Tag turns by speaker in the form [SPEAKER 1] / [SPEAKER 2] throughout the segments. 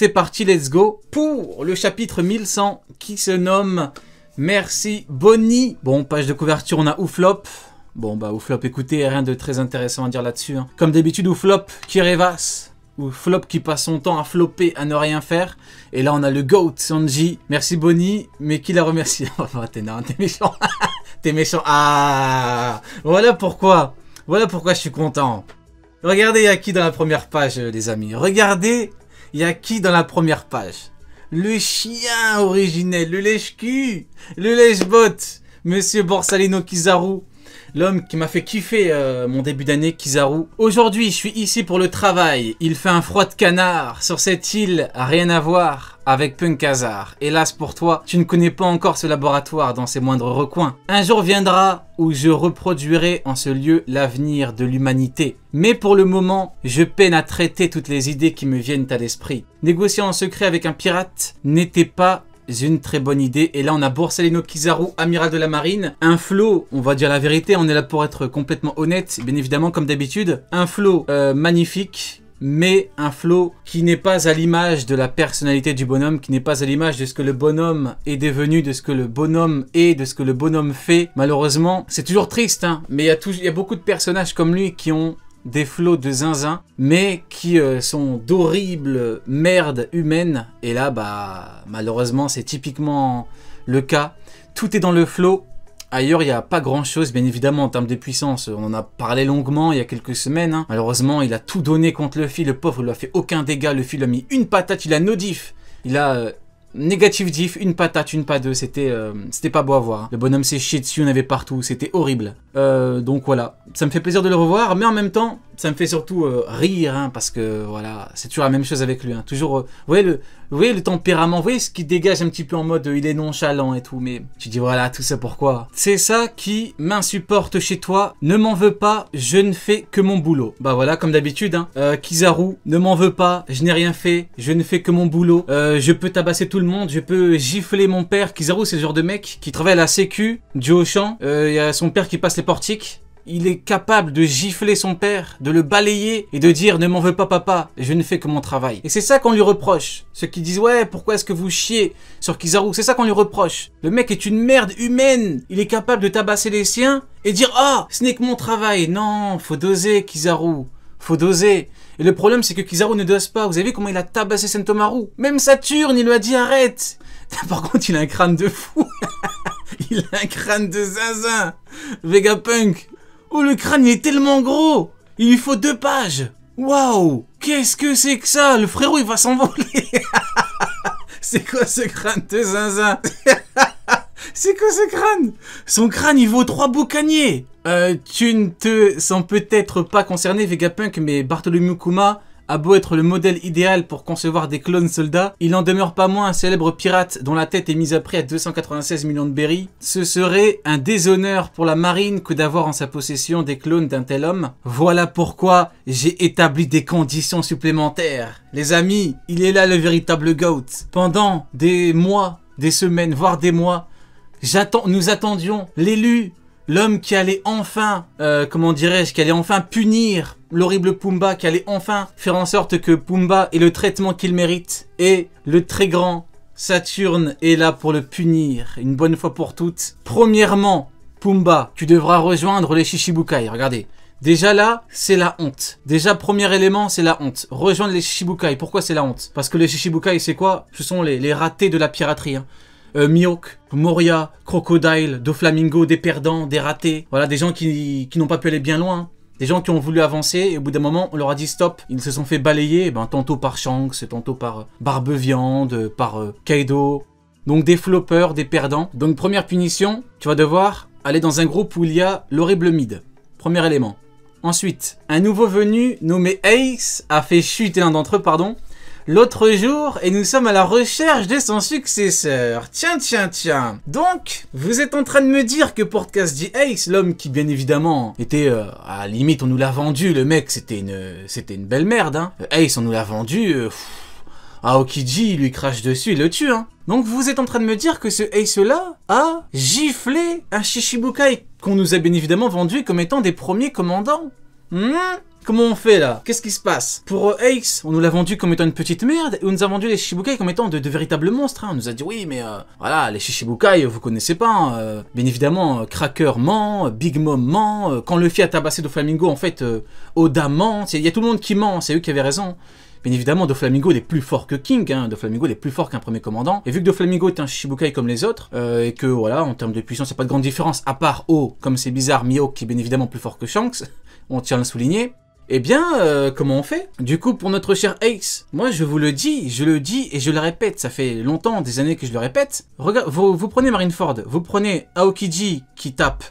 [SPEAKER 1] C'est parti, let's go pour le chapitre 1100 qui se nomme Merci Bonnie. Bon, page de couverture, on a Ouflop. Bon, bah Ouflop, écoutez, rien de très intéressant à dire là-dessus. Hein. Comme d'habitude, Ouflop qui rêvasse. Ouflop qui passe son temps à flopper, à ne rien faire. Et là, on a le GOAT, Sanji. Merci Bonnie, mais qui la remercie oh, nul, t'es méchant. t'es méchant. Ah Voilà pourquoi. Voilà pourquoi je suis content. Regardez, il y a qui dans la première page, euh, les amis. Regardez y a qui dans la première page Le chien originel, le lèche le lèche-botte, Monsieur Borsalino Kizaru, l'homme qui m'a fait kiffer euh, mon début d'année, Kizaru. Aujourd'hui, je suis ici pour le travail. Il fait un froid de canard sur cette île, rien à voir avec Punk Hazard. Hélas pour toi, tu ne connais pas encore ce laboratoire dans ses moindres recoins. Un jour viendra où je reproduirai en ce lieu l'avenir de l'humanité. Mais pour le moment, je peine à traiter toutes les idées qui me viennent à l'esprit. Négocier en secret avec un pirate n'était pas une très bonne idée. Et là, on a Borsalino Kizaru, amiral de la marine. Un flot, on va dire la vérité, on est là pour être complètement honnête, bien évidemment, comme d'habitude. Un flot euh, magnifique mais un flot qui n'est pas à l'image de la personnalité du bonhomme, qui n'est pas à l'image de ce que le bonhomme est devenu, de ce que le bonhomme est, de ce que le bonhomme fait. Malheureusement, c'est toujours triste, hein, mais il y a beaucoup de personnages comme lui qui ont des flots de zinzin, mais qui euh, sont d'horribles merdes humaines. Et là, bah, malheureusement, c'est typiquement le cas. Tout est dans le flot. Ailleurs, il n'y a pas grand-chose, bien évidemment, en termes de puissance. On en a parlé longuement il y a quelques semaines. Hein. Malheureusement, il a tout donné contre le fil. Le pauvre, il lui a fait aucun dégât. Le fil a mis une patate, il a nodif. Il a euh, Négatif diff, une patate, une pas deux, c'était euh, c'était pas beau à voir. Le bonhomme s'est chié dessus, on avait partout, c'était horrible. Euh, donc voilà, ça me fait plaisir de le revoir, mais en même temps, ça me fait surtout euh, rire, hein, parce que voilà, c'est toujours la même chose avec lui. Hein. toujours, euh, vous, voyez le, le tempérament, vous voyez ce qui dégage un petit peu en mode euh, il est nonchalant et tout, mais tu dis voilà, tout ça pourquoi C'est ça qui m'insupporte chez toi, ne m'en veux pas, je ne fais que mon boulot. Bah voilà, comme d'habitude, hein, Kizaru, ne m'en veux pas, je n'ai rien fait, je ne fais que mon boulot, je peux tabasser tout le monde, je peux gifler mon père. Kizaru, c'est le genre de mec qui travaille à la sécu, du champ. il y a son père qui passe les portiques, il est capable de gifler son père, de le balayer et de dire ne m'en veux pas papa, je ne fais que mon travail. Et c'est ça qu'on lui reproche. Ceux qui disent ouais pourquoi est-ce que vous chiez sur Kizaru, c'est ça qu'on lui reproche. Le mec est une merde humaine, il est capable de tabasser les siens et dire ah oh, ce n'est que mon travail. Non, faut doser Kizaru, faut doser. Et le problème c'est que Kizaru ne dose pas, vous avez vu comment il a tabassé Sentomaru. Même Saturne il lui a dit arrête. Par contre il a un crâne de fou. il a un crâne de zinzin. Vegapunk. Oh, le crâne, il est tellement gros Il lui faut deux pages Waouh Qu'est-ce que c'est que ça Le frérot, il va s'envoler C'est quoi ce crâne de zinzin C'est quoi ce crâne Son crâne, il vaut trois boucaniers euh, tu ne te sens peut-être pas concerné, Vegapunk, mais Bartholomew Kuma a beau être le modèle idéal pour concevoir des clones soldats, il n'en demeure pas moins un célèbre pirate dont la tête est mise à prix à 296 millions de berries. Ce serait un déshonneur pour la marine que d'avoir en sa possession des clones d'un tel homme. Voilà pourquoi j'ai établi des conditions supplémentaires. Les amis, il est là le véritable GOAT. Pendant des mois, des semaines, voire des mois, nous attendions l'élu, l'homme qui allait enfin, euh, comment dirais-je, qui allait enfin punir l'horrible Pumba qui allait enfin faire en sorte que Pumba ait le traitement qu'il mérite. Et le très grand Saturne est là pour le punir, une bonne fois pour toutes. Premièrement, Pumba, tu devras rejoindre les Shishibukai, regardez. Déjà là, c'est la honte. Déjà, premier élément, c'est la honte. Rejoindre les Shishibukai. Pourquoi c'est la honte Parce que les Shishibukai, c'est quoi Ce sont les, ratés de la piraterie. Hein. Euh, Moria, Crocodile, Doflamingo, des perdants, des ratés. Voilà, des gens qui, qui n'ont pas pu aller bien loin. Hein. Des gens qui ont voulu avancer et au bout d'un moment, on leur a dit stop. Ils se sont fait balayer, eh ben, tantôt par Shanks, tantôt par euh, Barbe Viande euh, par euh, Kaido. Donc des floppers, des perdants. Donc première punition, tu vas devoir aller dans un groupe où il y a l'horrible mid. Premier élément. Ensuite, un nouveau venu nommé Ace a fait chuter l'un d'entre eux, pardon, l'autre jour et nous sommes à la recherche de son successeur. Tiens, tiens, tiens. Donc, vous êtes en train de me dire que pour dit Ace, l'homme qui bien évidemment était euh, à la limite on nous l'a vendu, le mec c'était une c'était une belle merde hein. Euh, Ace on nous l'a vendu. Euh, Okiji lui crache dessus il le tue hein. Donc vous êtes en train de me dire que ce Ace-là a giflé un Shishibukai qu'on nous a bien évidemment vendu comme étant des premiers commandants. Hmm Comment on fait là Qu'est-ce qui se passe Pour euh, on nous l'a vendu comme étant une petite merde et on nous a vendu les Shichibukai comme étant de, véritables monstres. Hein. On nous a dit oui mais euh, voilà les Shichibukai vous connaissez pas. Hein. Euh, bien évidemment Cracker ment, Big Mom ment, quand Luffy a tabassé Doflamingo en fait Oda ment, il y a tout le monde qui ment, c'est eux qui avaient raison. Bien évidemment, Doflamingo est plus fort que King, hein. Doflamingo est plus fort qu'un premier commandant. Et vu que Doflamingo est un Shichibukai comme les autres, et que voilà, en termes de puissance, il n'y a pas de grande différence, à part O, comme c'est bizarre, Mio qui est bien évidemment plus fort que Shanks, on tient à le souligner eh bien, euh, comment on fait Du coup, pour notre cher Ace, moi je vous le dis, je le dis et je le répète, ça fait longtemps, des années que je le répète. Regarde, vous, prenez prenez Marineford, vous prenez Aokiji qui tape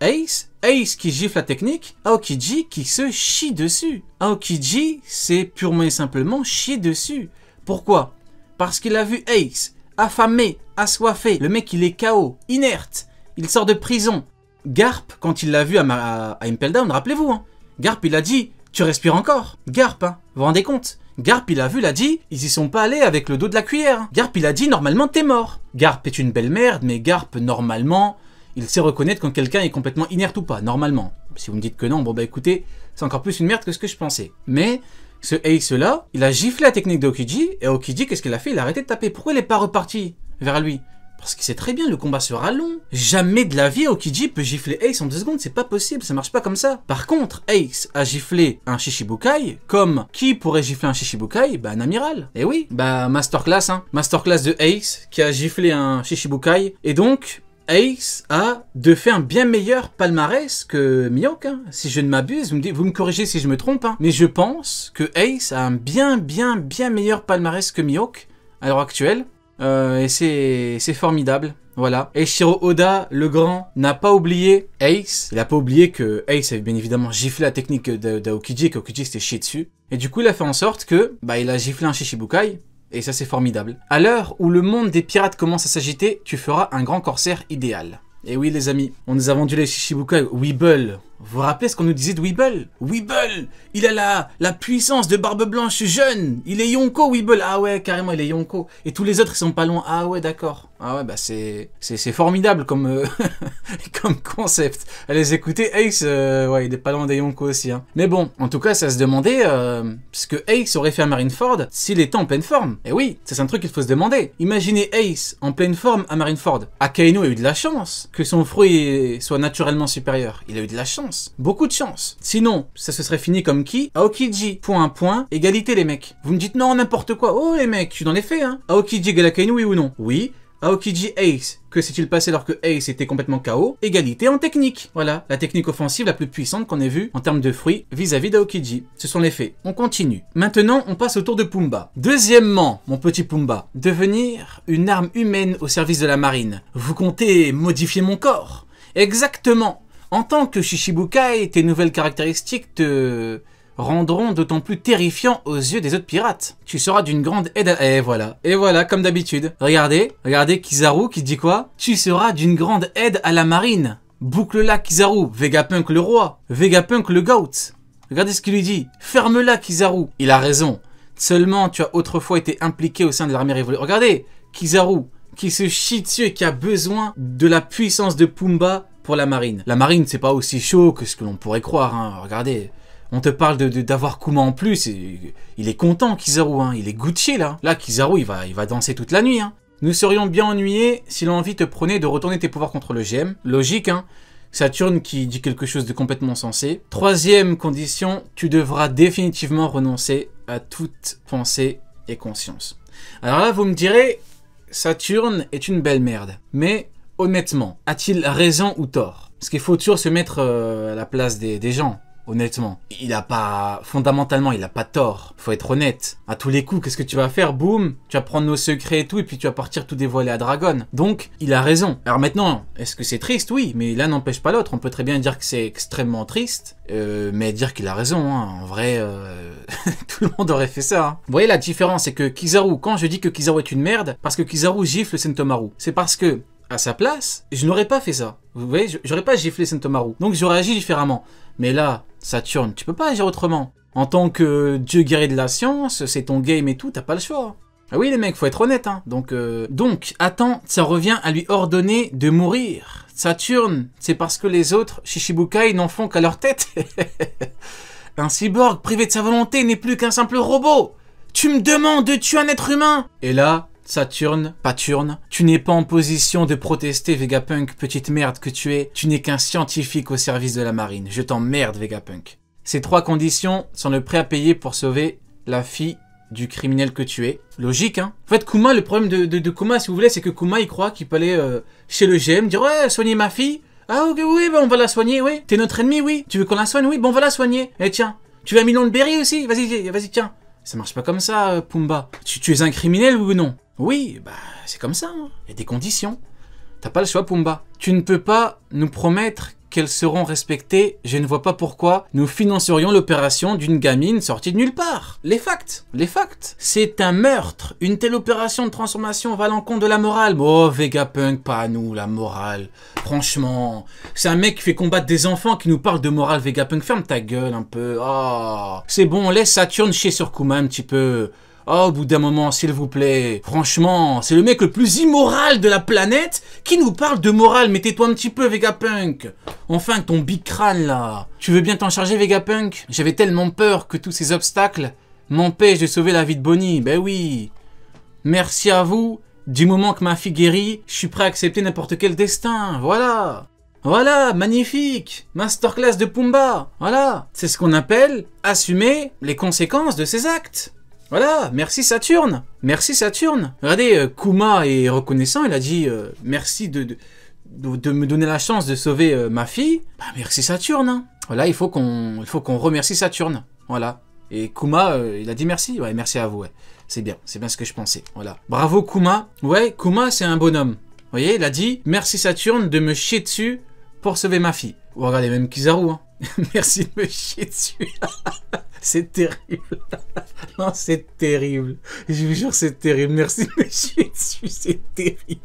[SPEAKER 1] Ace, Ace qui gifle la technique, Aokiji qui se chie dessus. Aokiji, c'est purement et simplement chier dessus. Pourquoi Parce qu'il a vu Ace, affamé, assoiffé, le mec il est KO, inerte, il sort de prison. Garp, quand il l'a vu à, Impel Down, rappelez-vous, hein. Garp il a dit tu respires encore. Garp, hein. Vous vous rendez compte Garp, il a vu, a dit, ils y sont pas allés avec le dos de la cuillère. Garp, il a dit, normalement, t'es mort. Garp est une belle merde, mais Garp, normalement, il sait reconnaître quand quelqu'un est complètement inerte ou pas, normalement. Si vous me dites que non, bon bah écoutez, c'est encore plus une merde que ce que je pensais. Mais ce Ace-là, il a giflé la technique de Okiji, et Okiji, qu'est-ce qu'il a fait Il a arrêté de taper. Pourquoi il est pas reparti vers lui parce qu'il sait très bien, le combat sera long. Jamais de la vie, Okiji peut gifler Ace en deux secondes, c'est pas possible, ça marche pas comme ça. Par contre, Ace a giflé un Shishibukai, comme qui pourrait gifler un Shishibukai Bah un amiral. Et eh oui, bah masterclass, hein. Masterclass de Ace, qui a giflé un Shishibukai. Et donc, Ace a de fait un bien meilleur palmarès que Miyok, hein. si je ne m'abuse, vous, vous, me corrigez si je me trompe, hein. mais je pense que Ace a un bien bien bien meilleur palmarès que Miyok à l'heure actuelle. Euh, et c'est formidable. Voilà. Shiro Oda, le grand, n'a pas oublié Ace. Il n'a pas oublié que Ace avait bien évidemment giflé la technique d'Aokiji et qu'Aokiji s'était chié dessus. Et du coup, il a fait en sorte que, bah, il a giflé un Shishibukai. Et ça, c'est formidable. À l'heure où le monde des pirates commence à s'agiter, tu feras un grand corsaire idéal. Et oui, les amis, on nous a vendu les Shishibukai Weeble vous vous rappelez ce qu'on nous disait de Weeble Weeble Il a la, la puissance de Barbe Blanche jeune Il est Yonko, Weeble Ah ouais, carrément, il est Yonko. Et tous les autres, ils sont pas loin. Ah ouais, d'accord. Ah ouais, bah c'est C'est formidable comme, euh, comme concept. Allez écouter, Ace, euh, ouais, il est pas loin des Yonko aussi. Hein. Mais bon, en tout cas, ça se demandait euh, ce que Ace aurait fait à Marineford s'il était en pleine forme. Et oui, c'est un truc qu'il faut se demander. Imaginez Ace en pleine forme à Marineford. Akainu a eu de la chance que son fruit soit naturellement supérieur. Il a eu de la chance. Beaucoup de chance. Sinon, ça se serait fini comme qui Aokiji, point un point, égalité les mecs. Vous me dites non, n'importe quoi. Oh les mecs, je suis dans les faits, hein. Aokiji Galakain, oui ou non Oui. Aokiji Ace, que s'est-il passé alors que Ace était complètement KO Égalité en technique. Voilà, la technique offensive la plus puissante qu'on ait vue en termes de fruits vis-à-vis d'Aokiji. Ce sont les faits. On continue. Maintenant, on passe au tour de Pumba. Deuxièmement, mon petit Pumba, devenir une arme humaine au service de la marine. Vous comptez modifier mon corps Exactement en tant que Shishibukai, tes nouvelles caractéristiques te rendront d'autant plus terrifiant aux yeux des autres pirates. Tu seras d'une grande aide à... Et voilà, et voilà, comme d'habitude. Regardez, regardez Kizaru qui dit quoi Tu seras d'une grande aide à la marine. Boucle-la Kizaru, Vegapunk le roi, Vegapunk le goat. Regardez ce qu'il lui dit. Ferme-la Kizaru. Il a raison. Seulement, tu as autrefois été impliqué au sein de l'armée révolutionnaire. Regardez, Kizaru, qui se chie dessus et qui a besoin de la puissance de Pumba pour la marine. La marine, c'est pas aussi chaud que ce que l'on pourrait croire. Hein. Regardez, on te parle d'avoir de, Kuma en plus. il est content, Kizaru. Hein. Il est Gucci, là. Là, Kizaru, il va, il va danser toute la nuit. Hein. Nous serions bien ennuyés si l'envie te prenait de retourner tes pouvoirs contre le GM. Logique, hein. Saturne qui dit quelque chose de complètement sensé. Troisième condition, tu devras définitivement renoncer à toute pensée et conscience. Alors là, vous me direz, Saturne est une belle merde. Mais honnêtement, a-t-il raison ou tort Parce qu'il faut toujours se mettre euh, à la place des, gens honnêtement. Il a pas, fondamentalement, il a pas tort. Faut être honnête. À tous les coups, qu'est-ce que tu vas faire Boum, tu vas prendre nos secrets et tout, et puis tu vas partir tout dévoiler à Dragon. Donc, il a raison. Alors maintenant, est-ce que c'est triste Oui, mais l'un n'empêche pas l'autre. On peut très bien dire que c'est extrêmement triste, euh, mais dire qu'il a raison, hein. en vrai, euh, tout le monde aurait fait ça. Hein. Vous voyez la différence, c'est que Kizaru, quand je dis que Kizaru est une merde, parce que Kizaru gifle Sentomaru, c'est parce que à sa place, je n'aurais pas fait ça. Vous voyez, j'aurais pas giflé Sentomaru. Donc j'aurais agi différemment. Mais là, Saturne, tu peux pas agir autrement. En tant que dieu guerrier de la science, c'est ton game et tout, t'as pas le choix. Ah oui les mecs, faut être honnête, hein. Donc, euh, Donc, attends, ça revient à lui ordonner de mourir. Saturne, c'est parce que les autres Shishibukai n'en font qu'à leur tête. un cyborg privé de sa volonté n'est plus qu'un simple robot. Tu me demandes de tuer un être humain Et là, Saturne, Paturne, tu n'es pas en position de protester Vegapunk, petite merde que tu es, tu n'es qu'un scientifique au service de la marine, je t'emmerde Vegapunk. Ces trois conditions sont le prêt à payer pour sauver la fille du criminel que tu es. Logique, hein En fait, Kuma, le problème de, Kuma, si vous voulez, c'est que Kuma, il croit qu'il peut aller euh, chez le GM, dire « Ouais, soigner ma fille !» Ah ok, oui, bon on va la soigner, oui. T'es notre ennemi, oui. Tu veux qu'on la soigne, oui. Bon, on va la soigner. Eh tiens, tu veux un million de berry aussi Vas-y, vas-y, tiens. Ça marche pas comme ça, euh, Pumba. tu, es un criminel ou non oui, bah c'est comme ça, hein. il y a des conditions. T'as pas le choix, Pumba. Tu ne peux pas nous promettre qu'elles seront respectées, je ne vois pas pourquoi nous financerions l'opération d'une gamine sortie de nulle part. Les facts, les facts. C'est un meurtre. Une telle opération de transformation va à l'encontre de la morale. Oh, Vegapunk, pas à nous, la morale. Franchement, c'est un mec qui fait combattre des enfants qui nous parle de morale Vegapunk. Ferme ta gueule un peu. Oh. C'est bon, laisse Saturne chier sur Kuma un petit peu. Oh, au bout d'un moment, s'il vous plaît. Franchement, c'est le mec le plus immoral de la planète qui nous parle de morale. Mettez-toi un petit peu, Vegapunk. Enfin, ton bicrâne là. Tu veux bien t'en charger, Vegapunk J'avais tellement peur que tous ces obstacles m'empêchent de sauver la vie de Bonnie. Ben oui. Merci à vous. Du moment que ma fille guérit, je suis prêt à accepter n'importe quel destin. Voilà. Voilà, magnifique Masterclass de Pumba Voilà C'est ce qu'on appelle assumer les conséquences de ses actes voilà, merci Saturne Merci Saturne Regardez, euh, Kuma est reconnaissant, il a dit euh, merci de, de, me donner la chance de sauver euh, ma fille. Bah, merci Saturne hein. Voilà, il faut qu'on remercie Saturne. Voilà. Et Kuma, il a dit merci. Ouais, merci à vous, ouais. C'est bien, c'est bien ce que je pensais. Voilà. Bravo Kuma. Ouais, Kuma, c'est un bonhomme. Vous voyez, il a dit merci Saturne de me chier dessus pour sauver ma fille. regardez même Kizaru, hein. Merci de me chier dessus. c'est terrible. non, c'est terrible. Je vous jure, c'est terrible. Merci de me chier dessus. C'est terrible.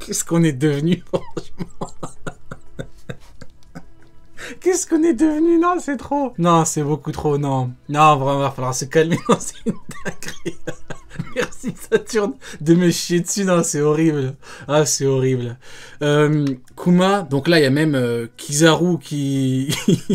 [SPEAKER 1] Qu'est-ce qu'on est devenu, franchement Qu'est-ce qu'on est devenu Non, c'est trop. Non, c'est beaucoup trop, non. Non, vraiment, il va falloir se calmer. Non, c'est Merci Saturne de me chier dessus. Non, c'est horrible. Ah, c'est horrible. Euh, Kuma, donc là, il y a même euh, Kizaru qui...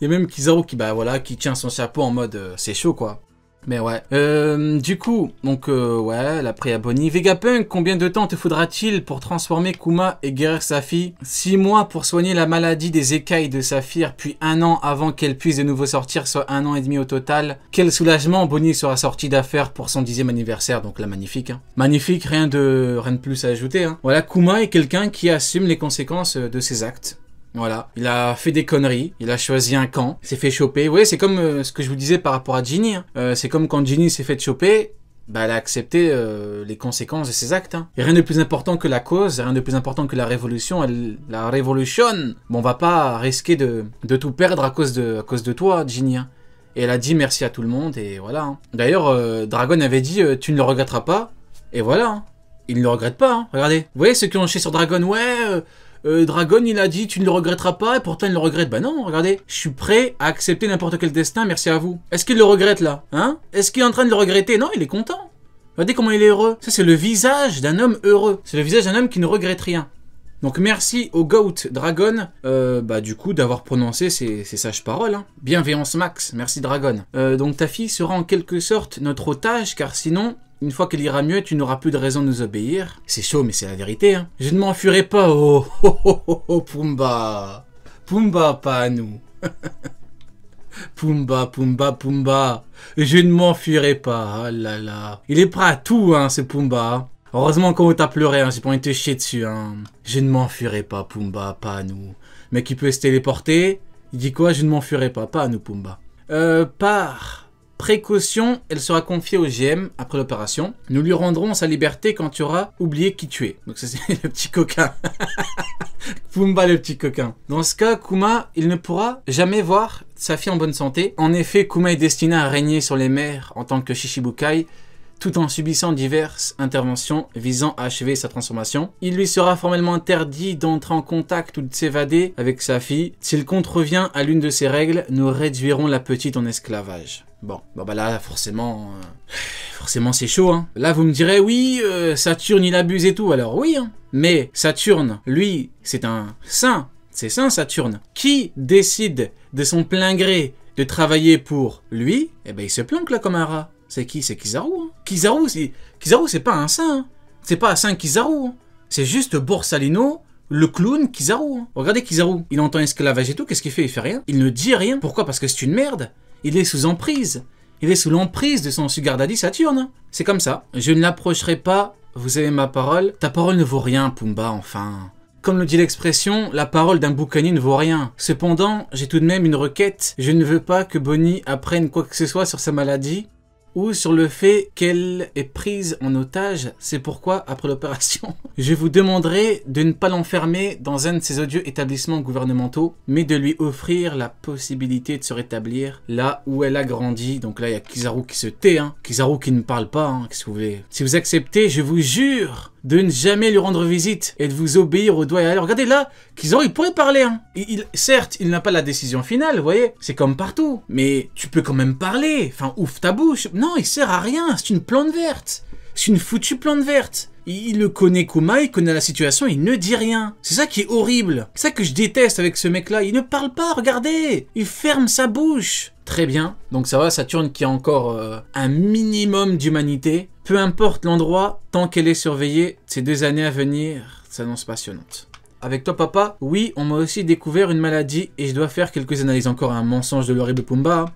[SPEAKER 1] Il y a même Kizaru qui, bah voilà, qui tient son chapeau en mode euh, c'est chaud quoi. Mais ouais. Euh, du coup, donc euh, ouais, la Bonnie. Vegapunk, combien de temps te faudra-t-il pour transformer Kuma et guérir sa fille 6 mois pour soigner la maladie des écailles de Saphir, puis un an avant qu'elle puisse de nouveau sortir, soit un an et demi au total. Quel soulagement Bonnie sera sortie d'affaires pour son dixième anniversaire, donc la magnifique. Hein. Magnifique, rien de, rien de plus à ajouter. Hein. Voilà, Kuma est quelqu'un qui assume les conséquences de ses actes. Voilà, il a fait des conneries, il a choisi un camp, s'est fait choper. Vous voyez, c'est comme euh, ce que je vous disais par rapport à Ginny. Hein. Euh, c'est comme quand Ginny s'est fait choper, bah, elle a accepté euh, les conséquences de ses actes. Hein. Et rien de plus important que la cause, rien de plus important que la révolution. Elle, la révolution Bon, on va pas risquer de, tout perdre à cause de, cause de toi, Ginny. Hein. Et elle a dit merci à tout le monde, et voilà. D'ailleurs, Dragon avait dit Tu ne le regretteras pas », et voilà. Il ne le regrette pas, regardez. Vous voyez ceux qui ont chier sur Dragon « Ouais euh, Dragon, il a dit, tu ne le regretteras pas, et pourtant il le regrette. Bah non, regardez, je suis prêt à accepter n'importe quel destin, merci à vous. Est-ce qu'il le regrette là Hein Est-ce qu'il est en train de le regretter Non, il est content. Regardez comment il est heureux. Ça, c'est le visage d'un homme heureux. C'est le visage d'un homme qui ne regrette rien. Donc merci au GOAT Dragon, euh, bah du coup, d'avoir prononcé ces, sages paroles. Hein. Bienveillance max, merci Dragon. Euh, donc ta fille sera en quelque sorte notre otage, car sinon, une fois qu'elle ira mieux, tu n'auras plus de raison de nous obéir. C'est chaud, mais c'est la vérité. Hein. Je ne m'enfuirai pas, oh, oh, oh, oh, Pumba. Pumba, pas à nous. Pumba, Pumba, Pumba. Je ne m'enfuirai pas. Oh là là. Il est prêt à tout, hein, ce Pumba. Heureusement qu'on t'a pleuré, hein, j'ai pas envie de te chier dessus. Hein. Je ne m'enfuirai pas, Pumba, pas à nous. Mais qui peut se téléporter Il dit quoi Je ne m'enfuirai pas, pas à nous, Pumba. Euh, pars précaution, elle sera confiée au GM après l'opération. Nous lui rendrons sa liberté quand tu auras oublié qui tu es. Donc c'est le petit coquin. Pumba le petit coquin. Dans ce cas, Kuma, il ne pourra jamais voir sa fille en bonne santé. En effet, Kuma est destiné à régner sur les mers en tant que Shishibukai tout en subissant diverses interventions visant à achever sa transformation. Il lui sera formellement interdit d'entrer en contact ou de s'évader avec sa fille. S'il contrevient à l'une de ces règles, nous réduirons la petite en esclavage. Bon, bon bah là forcément, euh, forcément c'est chaud. Hein. Là vous me direz oui, euh, Saturne il abuse et tout. Alors oui, hein. mais Saturne, lui, c'est un saint, c'est saint Saturne. Qui décide de son plein gré de travailler pour lui Eh ben il se planque là comme un rat. C'est qui C'est Kizaru. Hein. Kizaru, c'est Kizaru, c'est pas un saint. C'est pas un saint Kizaru. C'est juste Borsalino le clown Kizaru. Regardez Kizaru, il entend esclavage et tout, qu'est-ce qu'il fait Il fait rien. Il ne dit rien. Pourquoi Parce que c'est une merde. Il est sous emprise. Il est sous l'emprise de son sugar Saturne. C'est comme ça. Je ne l'approcherai pas, vous avez ma parole. Ta parole ne vaut rien, Pumba, enfin. Comme le dit l'expression, la parole d'un boucanier ne vaut rien. Cependant, j'ai tout de même une requête. Je ne veux pas que Bonnie apprenne quoi que ce soit sur sa maladie ou sur le fait qu'elle est prise en otage. C'est pourquoi, après l'opération, je vous demanderai de ne pas l'enfermer dans un de ces odieux établissements gouvernementaux, mais de lui offrir la possibilité de se rétablir là où elle a grandi. Donc là, il y a Kizaru qui se tait, hein. Kizaru qui ne parle pas, hein, qu'est-ce que vous voulez. Si vous acceptez, je vous jure de ne jamais lui rendre visite et de vous obéir au doigt et à Regardez là, qu'ils ont, ils pourraient parler. Hein. certes, il n'a pas la décision finale, vous voyez, c'est comme partout. Mais tu peux quand même parler. Enfin, ouf ta bouche. Non, il sert à rien. C'est une plante verte. C'est une foutue plante verte. Il le connaît Kuma, il connaît la situation, il ne dit rien. C'est ça qui est horrible. C'est ça que je déteste avec ce mec-là. Il ne parle pas, regardez Il ferme sa bouche Très bien. Donc ça va, Saturne qui a encore euh, un minimum d'humanité. Peu importe l'endroit, tant qu'elle est surveillée, ces deux années à venir s'annoncent passionnante. Avec toi papa, oui, on m'a aussi découvert une maladie et je dois faire quelques analyses. Encore un mensonge de l'horrible Pumba.